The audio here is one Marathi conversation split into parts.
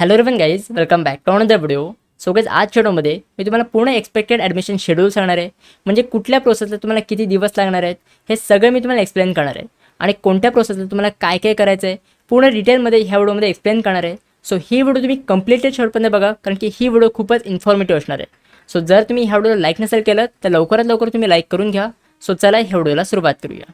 हॅलो रेवन guys welcome back to the video so guys आज शेडोमध्ये मी तुम्हाला पूर्ण एक्सपेक्टेड ॲडमिशन शेड्यूल सांगणार आहे म्हणजे कुठल्या प्रोसेसला तुम्हाला किती दिवस लागणार आहेत हे सगळं मी तुम्हाला एक्सप्लेन करणार आहे आणि कोणत्या प्रोसेसला तुम्हाला काय काय करायचं आहे पूर्ण डिटेलमध्ये ह्या व्हिडिओमध्ये एक्सप्लेन करणार आहे सो ही व्हिडिओ तुम्ही कम्प्लिटेड शेडपर्यंत बघा कारण की ही व्हिडिओ खूपच इन्फॉर्मेटिव्ह असणार आहे सो जर तुम्ही ह्या व्हिडिओला लाईक नसेल केलं तर लवकरात लवकर तुम्ही लाईक करून घ्या सो चला ह्या व्हिडिओला सुरुवात करूया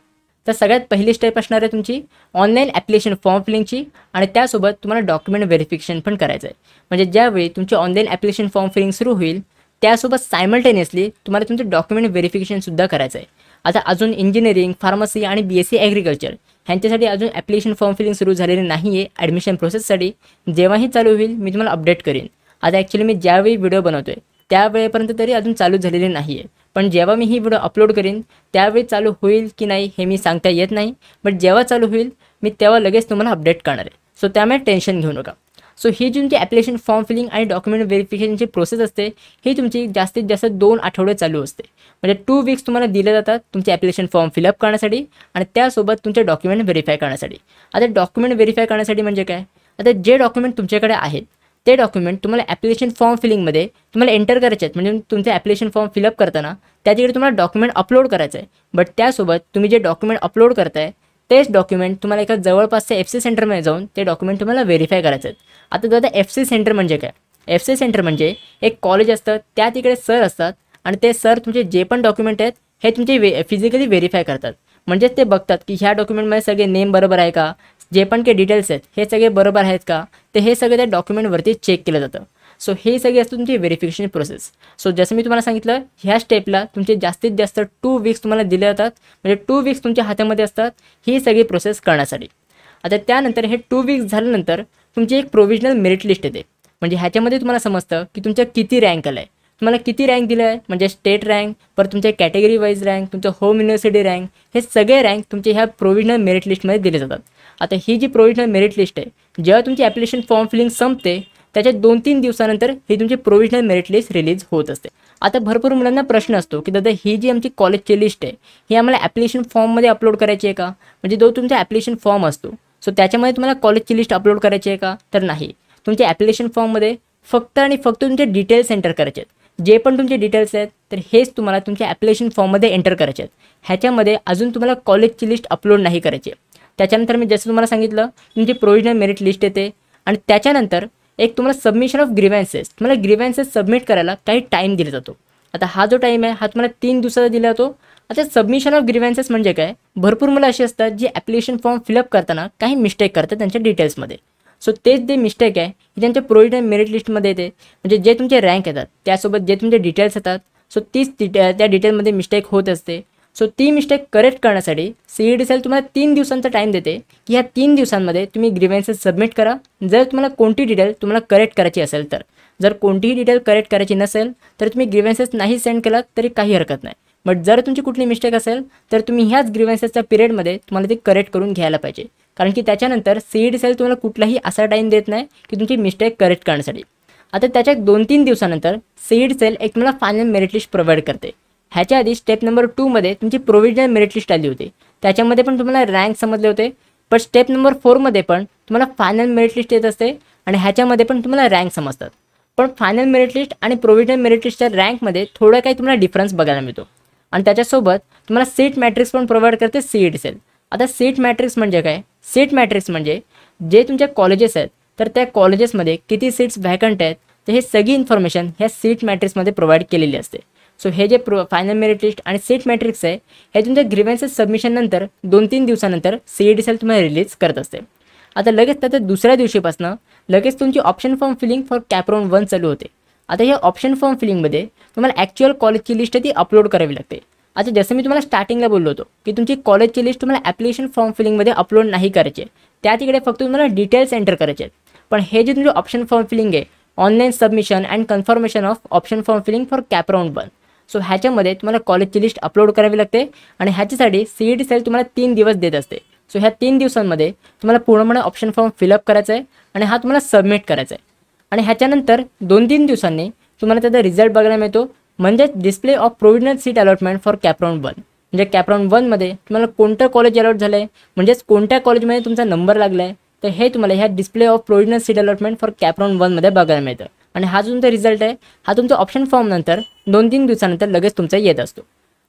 तर सगळ्यात पहिली स्टेप असणार आहे तुमची ऑनलाईन ॲप्लिकेशन फॉर्म फिलिंगची आणि त्यासोबत तुम्हाला डॉक्युमेंट व्हेरिफिकेशन पण करायचं आहे म्हणजे ज्यावेळी तुमची ऑनलाईन ॲप्लिकेशन फॉर्म फिलिंग सुरू होईल त्यासोबत सायमल्टेनियसली तुम्हाला तुमचं डॉक्युमेंट सुद्धा करायचं आहे आता अजून इंजिनिअरिंग फार्मसी आणि बी एस सी ॲग्रिकल्चर ह्यांच्यासाठी अजून ॲप्लिकेशन फॉर्म फिलिंग सुरू झालेली नाही आहे ॲडमिशन प्रोसेससाठी जेव्हाही चालू होईल मी तुम्हाला अपडेट करेन आता ॲक्च्युली मी ज्यावेळी व्हिडिओ बनवतो आहे त्यावेळेपर्यंत तरी अजून चालू झालेली नाही आहे पण जेव्हा मी ही व्हिडिओ अपलोड करेन त्यावेळी चालू होईल की नाही हे मी सांगता येत नाही बट जेव्हा चालू होईल मी तेव्हा लगेच तुम्हाला अपडेट करणार आहे सो त्यामुळे टेन्शन घेऊ नका सो ही जी तुमची ॲप्लिकेशन फॉर्म फिलिंग आणि डॉक्युमेंट व्हेरिफिकेशनची प्रोसेस असते ही तुमची जास्तीत जास्त दोन आठवडे चालू असते म्हणजे टू वीक्स तुम्हाला दिले जातात तुमचे ॲप्लिकेशन फॉर्म फिलअप करण्यासाठी आणि त्यासोबत तुमचे डॉक्युमेंट व्हेरीफाय करण्यासाठी आता डॉक्युमेंट व्हेरीफाय करण्यासाठी म्हणजे काय आता जे डॉक्युमेंट तुमच्याकडे आहेत ते डॉक्युमेंट तुम्हाला ॲप्लिकेशन फॉर्म फिलिंगमध्ये तुम्हाला एंटर करायचे आहेत म्हणजे तुमचं ॲप्लिकेशन फॉर्म फिलअप करताना त्या तिकडे तुम्हाला डॉक्युमेंट अपलोड करायचं आहे बट त्यासोबत तुम्ही जे डॉक्युमेंट अपलोड करताय तेच डॉक्युमेंट तुम्हाला एका जवळपासच्या एफ सी सेंटरमध्ये जाऊन ते डॉक्युमेंट तुम्हाला व्हेरीफाय करायचं आहेत आता दादा एफ सी सेंटर म्हणजे काय एफ सी सेंटर म्हणजे एक कॉलेज असतं त्या तिकडे सर असतात आणि ते सर तुमचे जे पण डॉक्युमेंट आहेत हे तुमचे वे फिजिकली व्हेरीफाय करतात म्हणजेच ते बघतात की ह्या डॉक्युमेंटमध्ये सगळे नेम बरोबर आहे का जे पण काही डिटेल्स आहेत हे सगळे बरोबर आहेत का ते हे सगळे त्या डॉक्युमेंटवरती चेक केलं जातं सो हे सगळी असतं तुमची व्हेरिफिकेशन प्रोसेस सो जसं मी तुम्हाला सांगितलं ह्या स्टेपला तुमचे जास्तीत जास्त टू वीक्स तुम्हाला दिले जातात म्हणजे टू वीक्स तुमच्या हातामध्ये असतात ही सगळी प्रोसेस करण्यासाठी आता त्यानंतर हे टू वीक्स झाल्यानंतर तुमची एक प्रोव्हिजनल मेरिट लिस्ट येते म्हणजे ह्याच्यामध्ये तुम्हाला समजतं की तुमच्या किती रँक आलं आहे तुम्हाला किती रँक दिलं आहे म्हणजे स्टेट रँक परत तुमच्या कॅटेगरी वाईज रँक तुमचं होम युनिव्हर्सिटी रँक हे सगळे रँक तुमचे ह्या प्रोव्हिजनल मेरिट लिस्टमध्ये दिले जातात आता ही जी प्रोविजनल मेरिट लिस्ट आहे जेव्हा तुमची ॲप्लिकेशन फॉर्म फिलिंग संपते त्याच्या दोन तीन दिवसानंतर ही तुमची प्रोविजनल मेरिट लिस्ट रिलीज होत असते आता भरपूर मुलांना प्रश्न असतो की दादा ही जी आमची कॉलेजची लिस्ट आहे ही आम्हाला ॲप्लिकेशन फॉर्ममध्ये अपलोड करायची आहे का म्हणजे जो तुमचा ॲप्लिकेशन फॉर्म असतो सो त्याच्यामध्ये तुम्हाला कॉलेजची लिस्ट अपलोड करायची आहे का तर नाही तुमच्या ॲप्लिकेशन फॉर्ममध्ये फक्त आणि फक्त तुमचे डिटेल्स एंटर करायचे आहेत जे पण तुमचे डिटेल्स आहेत तर हेच तुम्हाला तुमच्या ॲप्लिकेशन फॉर्ममध्ये एंटर करायचे आहेत ह्याच्यामध्ये अजून तुम्हाला कॉलेजची लिस्ट अपलोड नाही करायची आहे त्याच्यानंतर मी जसं तुम्हाला सांगितलं तुमची प्रोविजनल मेरिट लिस्ट येते आणि त्याच्यानंतर एक तुम्हाला सबमिशन ऑफ ग्रीव्हॅन्सेस तुम्हाला ग्रीव्हॅन्सेस सबमिट करायला काही टाईम दिला जातो आता हा जो टाईम आहे हा तुम्हाला तीन दिवसाचा दिला जातो आता सबमिशन ऑफ ग्रीव्हॅन्सेस म्हणजे काय भरपूर मुलं अशी असतात जी ॲप्लिकेशन फॉर्म फिलअप करताना काही मिस्टेक करतात त्यांच्या डिटेल्समध्ये सो तेच जे मिस्टेक आहे की त्यांच्या प्रोविजनल मेरिट लिस्टमध्ये येते म्हणजे जे तुमचे रँक येतात त्यासोबत जे तुमचे डिटेल्स येतात सो तीच त्या डिटेलमध्ये मिस्टेक होत असते सो ती मिस्टेक करेक्ट करण्यासाठी सी ई डी सेल तुम्हाला तीन दिवसांचा टाईम देते की ह्या तीन दिवसांमध्ये तुम्ही ग्रीवेन्सेस सबमिट करा जर तुम्हाला कोणती डिटेल तुम्हाला करेक्ट करायची असेल तर जर कोणतीही डिटेल करेक्ट करायची नसेल तर तुम्ही ग्रीवेन्सेस नाही सेंड केलात तरी काही हरकत नाही बट जर तुमची कुठली मिस्टेक असेल तर तुम्ही ह्याच ग्रीवेन्सेसच्या पिरियडमध्ये तुम्हाला ते करेक्ट करून घ्यायला पाहिजे कारण की त्याच्यानंतर सी ई डी सेल तुम्हाला कुठलाही असा टाईम देत नाही की तुमची मिस्टेक करेक्ट करण्यासाठी आता त्याच्या दोन तीन दिवसानंतर डी सेल e एक तुम्हाला फायनल मेरिट लिस्ट प्रोव्हाइड करते ह्याच्या आधी स्टेप नंबर टूमध्ये तुमची प्रोव्हिजनल मेरिट लिस्ट आली होती त्याच्यामध्ये पण तुम्हाला रँक समजले होते पण स्टेप नंबर फोरमध्ये पण तुम्हाला फायनल मेरिट लिस्ट येत असते आणि ह्याच्यामध्ये पण तुम्हाला रँक समजतात पण फायनल मेरिट लिस्ट आणि प्रोव्हिजनल मेरिट लिस्टच्या रँकमध्ये थोडं काही तुम्हाला डिफरन्स बघायला मिळतो आणि त्याच्यासोबत तुम्हाला सीट मॅट्रिक्स पण प्रोव्हाइड करते सीईट सेल आता सीट मॅट्रिक्स म्हणजे काय सीट मॅट्रिक्स म्हणजे जे तुमच्या कॉलेजेस आहेत तर त्या कॉलेजेसमध्ये किती सीट्स व्हॅकंट आहेत तर हे सगळी इन्फॉर्मेशन ह्या सीट मॅट्रिक्समध्ये प्रोव्हाइड केलेली असते सो हे जे प्रो फायनल मेरिट लिस्ट आणि सीट मॅट्रिक्स आहे हे तुमच्या सबमिशन सबमिशननंतर दोन तीन दिवसानंतर सी ई डी सेल तुम्हाला रिलीज करत असते आता लगेच त्याच्या दुसऱ्या दिवशीपासून लगेच तुमची option form filling for CAP round one चालू होते आता या ऑप्शन फॉर्म फिलिंगमध्ये तुम्हाला ॲक्च्युअल कॉलेजची लिस्ट ती अपलोड करावी लागते आता जसं मी तुम्हाला स्टार्टिंगला बोललो होतो की तुमची कॉलेजची लिस्ट तुम्हाला ॲप्लिकेशन फॉर्म फिलिंगमध्ये अपलोड नाही करायचे त्या तिकडे फक्त तुम्हाला डिटेल्स एंटर करायचे आहेत पण हे जे तुमचे ऑप्शन फॉर्म फिलिंग आहे online submission and confirmation of option form filling for CAP round one so ह्याच्यामध्ये तुम्हाला कॉलेजची लिस्ट अपलोड करावी लागते आणि ह्याच्यासाठी सी ई टी सेल तुम्हाला तीन दिवस देत असते सो ह्या तीन दिवसांमध्ये तुम्हाला पूर्णपणे ऑप्शन फॉर्म फिलअप करायचा आहे आणि हा तुम्हाला सबमिट करायचा आहे आणि ह्याच्यानंतर दोन तीन दिवसांनी तुम्हाला त्याचा रिझल्ट बघायला मिळतो म्हणजेच display of provisional seat allotment for CAP round one म्हणजे वन वनमध्ये तुम्हाला कोणतं कॉलेज अलॉट झालं आहे म्हणजेच कोणत्या कॉलेजमध्ये तुमचा नंबर लागला आहे तर हे तुम्हाला ह्या display of provisional seat allotment for CAP round वनमध्ये बघायला मिळतं आणि हा जो तुमचा रिझल्ट आहे हा तुमचा ऑप्शन फॉर्म नंतर दोन तीन दिवसानंतर लगेच तुमचा येत असतो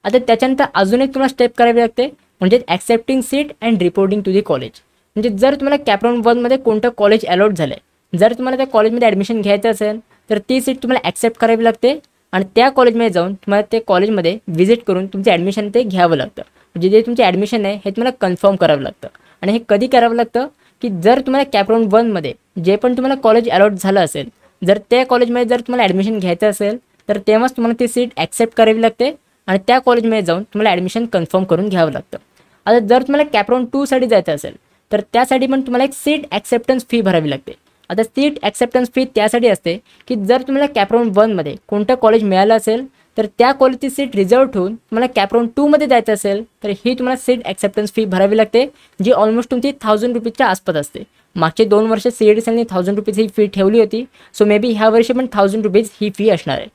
आता त्याच्यानंतर अजून एक तुम्हाला स्टेप करावी लागते म्हणजे accepting seat and reporting to the college म्हणजे जर तुम्हाला कॅप्रॉन वनमध्ये कोणतं कॉलेज अलॉट झालं जर तुम्हाला त्या कॉलेजमध्ये ॲडमिशन घ्यायचं असेल तर ती सीट तुम्हाला ॲक्सेप्ट करावी लागते आणि त्या कॉलेजमध्ये जाऊन तुम्हाला ते कॉलेजमध्ये व्हिजिट करून तुमचं ॲडमिशन ते घ्यावं लागतं म्हणजे जे तुमचे ॲडमिशन आहे हे तुम्हाला कन्फर्म करावं लागतं आणि हे कधी करावं लागतं की जर तुम्हाला कॅप्रॉन वनमध्ये जे पण तुम्हाला कॉलेज अलॉट झालं असेल जर त्या कॉलेजमध्ये जर तुम्हाला ॲडमिशन घ्यायचं असेल तर तेव्हाच तुम्हाला ती सीट ॲक्सेप्ट करावी लागते आणि त्या कॉलेजमध्ये जाऊन तुम्हाला ॲडमिशन कन्फर्म करून घ्यावं लागतं आता जर तुम्हाला कॅप्रॉन टूसाठी जायचं असेल तर त्यासाठी पण तुम्हाला एक सीट ॲक्सेप्टन्स फी भरावी लागते आता सीट ॲक्सेप्टन्स फी त्यासाठी असते की जर तुम्हाला कॅप्रॉन वनमध्ये कोणतं कॉलेज मिळालं असेल तर त्या कॉलेजची सीट रिझर्व ठेवून तुम्हाला कॅप्रॉन टूमध्ये जायचं असेल तर ही तुम्हाला सीट ॲक्सेप्टन्स फी भरावी लागते जी ऑलमोस्ट तुमची थाउजंड रुपीजच्या आसपास असते मागचे दोन वर्ष सी डी सेलने थाउजंड रुपीज ही फी ठेवली होती सो मे बी ह्या वर्षी पण थाउजंड रुपीज ही फी असणार आहे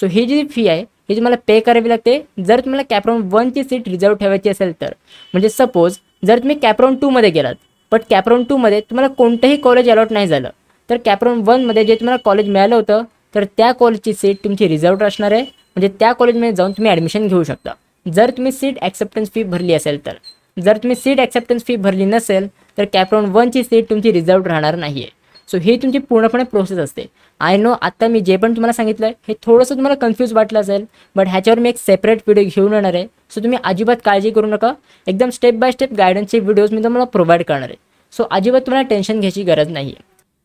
सो ही जी फी आहे ही तुम्हाला पे करावी लागते जर तुम्हाला कॅप्रॉन वनची सीट रिझर्व ठेवायची असेल तर म्हणजे सपोज जर तुम्ही कॅप्रॉन टूमध्ये गेलात बट कॅप्रॉन टूमध्ये तुम्हाला कोणतंही कॉलेज अलॉट नाही झालं तर कॅप्रॉन वनमध्ये जे तुम्हाला कॉलेज मिळालं होतं तर त्या कॉलेजची सीट तुमची रिझर्व असणार आहे म्हणजे त्या कॉलेजमध्ये जाऊन तुम्ही ॲडमिशन घेऊ शकता जर तुम्ही सीट ॲक्सेप्टन्स फी भरली असेल तर जर तुम्ही सीट ॲक्सेप्टन्स फी भरली नसेल तर कॅप्रॉन वनची सीट तुमची रिझर्व राहणार नाही सो ही तुमची पूर्णपणे प्रोसेस असते आय नो आत्ता मी जे पण तुम्हाला सांगितलं हे थोडंसं तुम्हाला कन्फ्युज वाटलं असेल बट ह्याच्यावर मी एक सेपरेट व्हिडिओ घेऊन येणार आहे सो तुम्ही अजिबात काळजी करू नका एकदम स्टेप बाय स्टेप गायडन्सचे व्हिडिओज मी तुम्हाला प्रोव्हाइड करणार आहे सो अजिबात तुम्हाला टेन्शन घ्यायची गरज नाही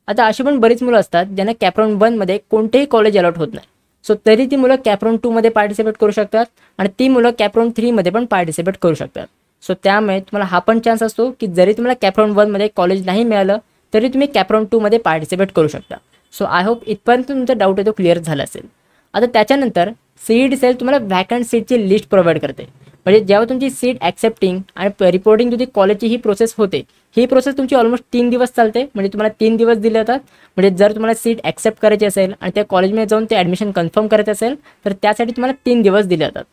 आता अशी पण बरीच मुलं असतात ज्यांना कॅप्रॉन वनमध्ये कोणतेही कॉलेज अलॉट होत नाही सो तरी ती मुलं कॅप्रॉन टूमध्ये पार्टिसिपेट करू शकतात आणि ती मुलं कॅप्रॉन थ्रीमध्ये पण पार्टिसिपेट करू शकतात सो त्यामुळे तुम्हाला हा पण चान्स असतो की जरी तुम्हाला कॅप्रॉन वनमध्ये कॉलेज नाही मिळालं तरी तुम्ही कॅप्रॉन टूमध्ये पार्टिसिपेट करू शकता सो आय होप इथपर्यंत तुमचा डाऊट आहे तो क्लिअर झाला असेल आता त्याच्यानंतर सीईडी सेल तुम्हाला व्हॅकंट सीटची लिस्ट प्रोव्हाइड करते म्हणजे जेव्हा तुमची सीट ॲक्सेप्टिंग आणि रिपोर्टिंग तुझी कॉलेजची ही प्रोसेस होते ही प्रोसेस तुमची ऑलमोस्ट तीन दिवस चालते म्हणजे तुम्हाला तीन दिवस दिले जातात म्हणजे जर तुम्हाला सीट ॲक्सेप्ट करायची असेल आणि त्या कॉलेजमध्ये जाऊन ते ॲडमिशन कन्फर्म करायचं असेल तर त्यासाठी तुम्हाला तीन दिवस दिले जातात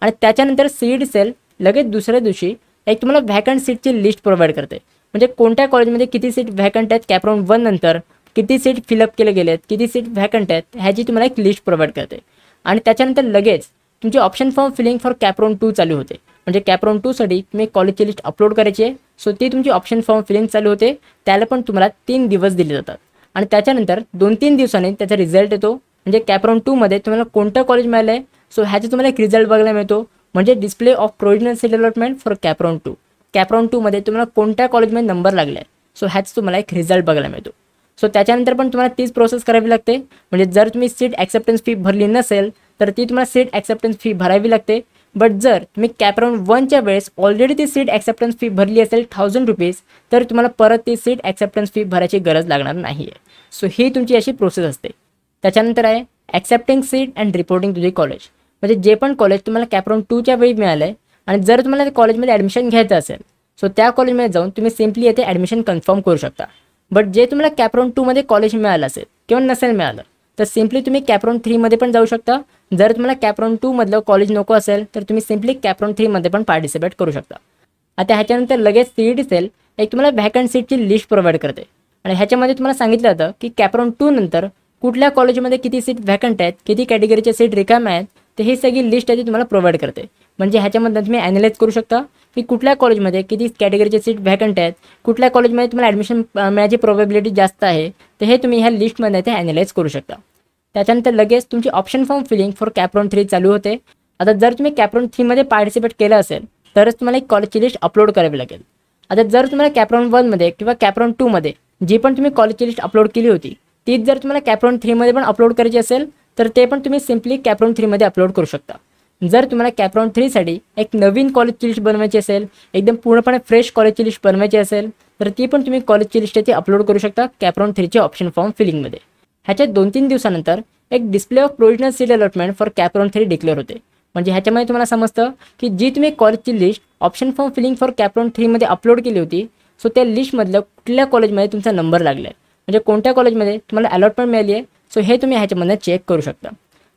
आणि त्याच्यानंतर डी सेल लगेच दुसऱ्या दिवशी एक तुम्हाला व्हॅकंट सीटची लिस्ट प्रोव्हाइड करते म्हणजे कोणत्या कॉलेजमध्ये किती सीट व्हॅकंट आहेत कॅपराउंड वन नंतर किती सीट फिलअप केले गेले आहेत किती सीट व्हॅकंट आहेत ह्याची तुम्हाला एक लिस्ट प्रोव्हाइड करते आणि त्याच्यानंतर लगेच तुमचे option form filling for CAP round two चालू होते म्हणजे कॅप्रॉन टूसाठी तुम्ही कॉलेजची लिस्ट अपलोड करायची आहे सो ती तुमची ऑप्शन फॉर्म फिलिंग चालू होते त्याला पण तुम्हाला तीन दिवस दिले जातात आणि त्याच्यानंतर दोन तीन दिवसांनी त्याचा रिझल्ट येतो म्हणजे कॅपराऊंड टूमध्ये तुम्हाला कोणतं कॉलेज मिळालं आहे सो ह्याचा तुम्हाला एक रिझल्ट बघायला मिळतो म्हणजे display of provisional C development for CAP round two CAP round टूमध्ये तुम्हाला कोणत्या कॉलेजमध्ये नंबर लागला सो ह्याच तुम्हाला एक रिझल्ट बघायला मिळतो सो त्याच्यानंतर पण तुम्हाला तीच प्रोसेस करावी लागते म्हणजे जर तुम्ही सीट ॲक्सेप्टन्स फी भरली नसेल तर ती तुम्हाला सीट ॲक्सेप्टन्स फी भरावी लागते बट जर तुम्ही कॅप्रॉन वनच्या वेळेस ऑलरेडी ती सीट ॲक्सेप्टन्स फी भरली असेल थाउजंड रुपीज तर तुम्हाला परत ती सीट ॲक्सेप्टन्स फी भरायची गरज लागणार नाही आहे सो ही तुमची अशी प्रोसेस असते त्याच्यानंतर आहे accepting seat and reporting to the college म्हणजे जे पण कॉलेज तुम्हाला कॅपरॉन टूच्या वेळी मिळालं आहे आणि जर तुम्हाला त्या कॉलेजमध्ये ॲडमिशन घ्यायचं असेल सो त्या कॉलेजमध्ये जाऊन तुम्ही सिम्पली येथे ॲडमिशन कन्फर्म करू शकता बट जे तुम्हाला कॅपरॉन टूमध्ये कॉलेज मिळालं असेल किंवा नसेल मिळालं तर सिम्पली तुम्ही कॅपरॉन थ्रीमध्ये पण जाऊ शकता जर तुम्हाला कॅप्रॉन टूमधलं कॉलेज नको असेल तर तुम्ही सिम्पली कॅपरॉन थ्रीमध्ये पण पार्टिसिपेट करू शकता आता ह्याच्यानंतर लगेच सी डी सेल एक तुम्हाला व्हॅकंट सीटची लिस्ट प्रोव्हाइड करते आणि ह्याच्यामध्ये तुम्हाला सांगितलं जातं की कॅप्रॉन टू नंतर कुठल्या कॉलेजमध्ये किती सीट व्हॅकंट आहेत किती कॅटेगरीच्या सीट रिकाम्या आहेत तर हे सगळी लिस्ट आहे ती तुम्हाला प्रोव्हाइड करते म्हणजे ह्याच्यामधनं तुम्ही ॲनालाइज करू शकता की कुठल्या कॉलेजमध्ये किती कॅटेगरीचे सीट व्हॅकंट आहेत कुठल्या कॉलेजमध्ये तुम्हाला ॲडमिशन मिळायची प्रॉबेबिलिटी जास्त आहे तर हे तुम्ही ह्या लिस्टमध्ये ते ॲनालाइज करू शकता त्याच्यानंतर लगेच तुमची option form filling for CAP round three चालू होते आता जर तुम्ही कॅप्रॉन थ्रीमध्ये पार्टिसिपेट केलं असेल तरच तुम्हाला एक कॉलेजची लिस्ट अपलोड करावी लागेल आता जर तुम्हाला कॅप्रॉन वनमध्ये किंवा कॅप्रॉन टूमध्ये जी पण तुम्ही कॉलेजची लिस्ट अपलोड केली होती तीच जर तुम्हाला कॅप्रॉन थ्रीमध्ये पण अपलोड करायची असेल तर ते पण तुम्ही सिम्पली कॅप्रॉन थ्रीमध्ये अपलोड करू शकता जर तुम्हाला कॅप्रॉन थ्रीसाठी एक नवीन कॉलेजची लिस्ट बनवायची असेल एकदम पूर्णपणे फ्रेश कॉलेजची लिस्ट बनवायची असेल तर ती पण तुम्ही कॉलेजची लिस्ट येथे अपलोड करू शकता कॅप्रॉन थ्रीचे ऑप्शन फॉर्म फिलिंगमध्ये ह्याच्या दोन तीन दिवसानंतर एक display of provisional seat allotment for CAP round three declare होते म्हणजे ह्याच्यामध्ये तुम्हाला समजतं की जी तुम्ही कॉलेजची list option form filling for CAP round थ्रीमध्ये अपलोड केली होती सो त्या लिस्टमधल्या कुठल्या कॉलेजमध्ये तुमचा नंबर लागला आहे म्हणजे कोणत्या कॉलेजमध्ये तुम्हाला अलॉटमेंट मिळाली आहे सो हे तुम्ही ह्याच्यामध्ये चेक करू शकता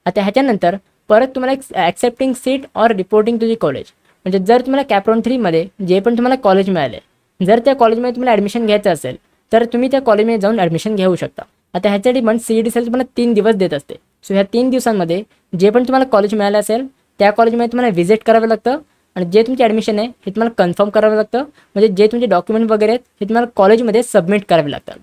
आता ह्याच्यानंतर परत तुम्हाला एक accepting seat or reporting to the college म्हणजे जर तुम्हाला कॅप्रॉन थ्रीमध्ये जे पण तुम्हाला कॉलेज मिळाले जर त्या कॉलेजमध्ये तुम्हाला ॲडमिशन घ्यायचं असेल तर तुम्ही त्या कॉलेजमध्ये जाऊन ॲडमिशन घेऊ शकता आता ह्याच्यासाठी पण सी ई डी तुम्हाला तीन दिवस देत असते सो ह्या तीन दिवसांमध्ये जे पण तुम्हाला कॉलेज मिळालं असेल त्या कॉलेजमध्ये तुम्हाला व्हिजिट करावं लागतं आणि जे तुमची ॲडमिशन आहे हे तुम्हाला कन्फर्म करावं लागतं म्हणजे जे तुमचे डॉक्युमेंट वगैरे आहेत हे तुम्हाला कॉलेजमध्ये सबमिट करावे लागतात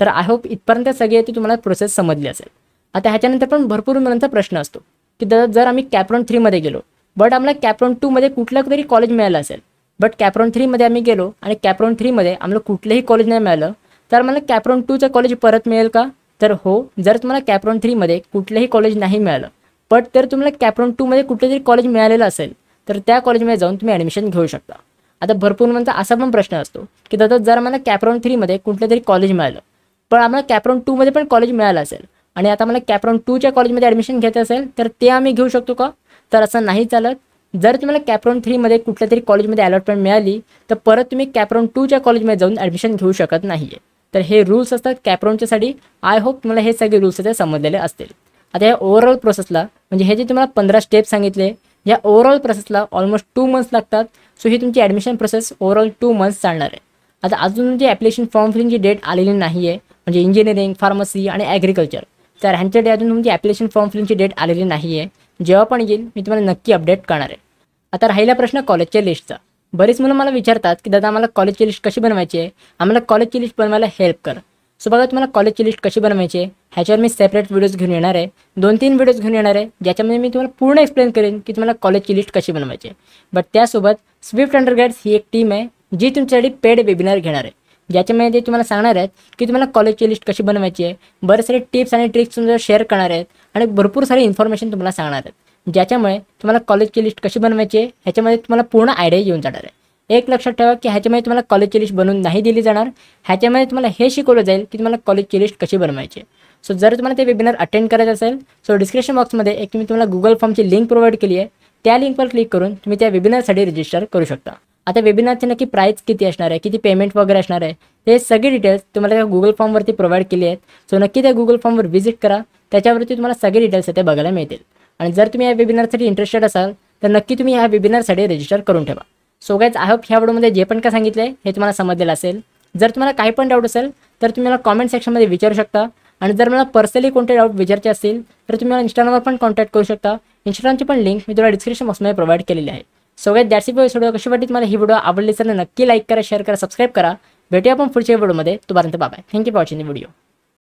तर आय होप इथपर्यंत सगळी ती तुम्हाला प्रोसेस समजली असेल आता ह्याच्यानंतर पण भरपूर मुलांचा प्रश्न असतो की दादा जर आम्ही कॅप्रॉन थ्रीमध्ये गेलो बट आम्हाला कॅप्रॉन टूमध्ये कुठलं तरी कॉलेज मिळालं असेल बट कॅप्रॉन थ्रीमध्ये आम्ही गेलो आणि कॅप्रॉन थ्रीमध्ये आम्हाला कुठलंही कॉलेज नाही मिळालं तर मला कॅप्रॉन टूचं कॉलेज परत मिळेल का तर हो जर तुम्हाला कॅप्रॉन थ्रीमध्ये कुठलंही कॉलेज नाही मिळालं बट तर तुम्हाला कॅप्रॉन टूमध्ये कुठलं तरी कॉलेज मिळालेलं असेल तर त्या कॉलेजमध्ये जाऊन तुम्ही ॲडमिशन घेऊ शकता आता भरपूर मुलांचा असा पण प्रश्न असतो की दादा जर मला कॅप्रॉन थ्रीमध्ये कुठलं तरी कॉलेज मिळालं पण आम्हाला कॅप्रॉन टूमध्ये पण कॉलेज मिळालं असेल आणि आता मला कॅप्रॉन टूच्या कॉलेजमध्ये ॲडमिशन घ्यायचं असेल तर ते आम्ही घेऊ शकतो का तर असं नाही चालत जर तुम्हाला कॅप्रॉन थ्रीमध्ये कुठल्या तरी कॉलेजमध्ये अलॉटमेंट मिळाली तर परत तुम्ही कॅप्रॉन टूच्या कॉलेजमध्ये जाऊन ॲडमिशन घेऊ शकत नाही आहे तर हे रूल्स असतात कॅप्रॉनच्यासाठी आय होप तुम्हाला हे सगळे रूल्स ते समजलेले असतील आता या ओव्हरऑल प्रोसेसला म्हणजे हे जे तुम्हाला पंधरा स्टेप सांगितले या ओव्हरऑल प्रोसेसला ऑलमोस्ट टू मंथ्स लागतात सो ही तुमची admission process overall two months चालणार आहे आता अजून तुमची ॲप्लिकेशन फॉर्म फिलिंगची डेट आलेली नाही आहे म्हणजे इंजिनिअरिंग फार्मसी आणि ॲग्रिकल्चर तर ह्यांच्याकडे अजून तुमची ॲप्लिकेशन फॉर्म फिलिंगची डेट आलेली नाही आहे जेव्हा पण येईल मी तुम्हाला नक्की अपडेट करणार आहे आता राहिला प्रश्न कॉलेजच्या लिस्टचा बरीच मुलं मला विचारतात की दादा आम्हाला कॉलेजची लिस्ट कशी बनवायची आहे आम्हाला कॉलेजची लिस्ट बनवायला हेल्प कर सो बघा तुम्हाला कॉलेजची लिस्ट कशी बनवायची आहे ह्याच्यावर मी सेपरेट व्हिडिओज घेऊन येणार आहे दोन तीन व्हिडिओज घेऊन येणार आहे ज्याच्यामध्ये मी तुम्हाला पूर्ण एक्सप्लेन करेन की तुम्हाला कॉलेजची लिस्ट कशी बनवायची आहे बट त्यासोबत स्विफ्ट अंडरग्रॅड्स ही एक टीम आहे जी तुमच्यासाठी पेड वेबिनार घेणार आहे ज्याच्यामध्ये ते तुम्हाला सांगणार आहेत की तुम्हाला कॉलेजची लिस्ट कशी बनवायची आहे बरेच सारे टिप्स आणि ट्रिक्स तुम्हाला शेअर करणार आहेत आणि भरपूर सारे इन्फॉर्मेशन तुम्हाला सांगणार आहेत ज्याच्यामुळे तुम्हाला कॉलेजची लिस्ट कशी बनवायची आहे ह्याच्यामध्ये तुम्हाला पूर्ण आयडिया येऊन जाणार आहे एक लक्षात ठेवा की ह्याच्यामध्ये तुम्हाला कॉलेजची लिस्ट बनवून नाही दिली जाणार ह्याच्यामध्ये तुम्हाला हे शिकवलं जाईल की तुम्हाला कॉलेजची लिस्ट कशी बनवायची सो जर तुम्हाला ते वेबिनार अटेंड करायचं असेल सो डिस्क्रिप्शन बॉक्समध्ये एक मी तुम्हाला गुगल फॉर्मची लिंक प्रोव्हाइड केली आहे त्या लिंकवर क्लिक करून तुम्ही त्या वेबिनारसाठी रजिस्टर करू शकता आता वेबिनारची नक्की प्राइस किती असणार आहे किती पेमेंट वगैरे असणार आहे हे सगळे डिटेल्स तुम्हाला त्या गुगल फॉर्मवरती प्रोव्हाइड केली आहेत सो नक्की त्या गुगल फॉर्मवर व्हिजिट करा त्याच्यावरती तुम्हाला सगळे डिटेल्स ते बघायला मिळतील आणि जर तुम्ही या वेबिनारसाठी इंटरेस्टेड असाल तर नक्की तुम्ही या वेबिनारसाठी रजिस्टर करून ठेवा सो गायज आय होप ह्या व्हिडिओमध्ये जे पण काय सांगितलं आहे हे तुम्हाला समजलेलं असेल जर तुम्हाला काही पण डाऊट असेल तर तुम्ही मला कॉमेंट सेक्शनमध्ये विचारू शकता आणि जर मला पर्सनली कोणते डाऊट विचारायचे असतील तर तुम्ही मला इंस्टाग्रामवर पण कॉन्टॅक्ट करू शकता इंस्टाग्रामची पण लिंक मी तुम्हाला डिस्क्रिप्शन बॉक्समध्ये प्रोव्हाइड केलेली आहे सो काही द्यासी व्हिडिओ कशी वाटली तुम्हाला ही व्हिडिओ आवडली तर नक्की लाईक करा शेअर करा सबस्क्राईब करा भेटूया आपण पुढच्या व्हिडिओमध्ये तोपर्यंत bye thank you for watching video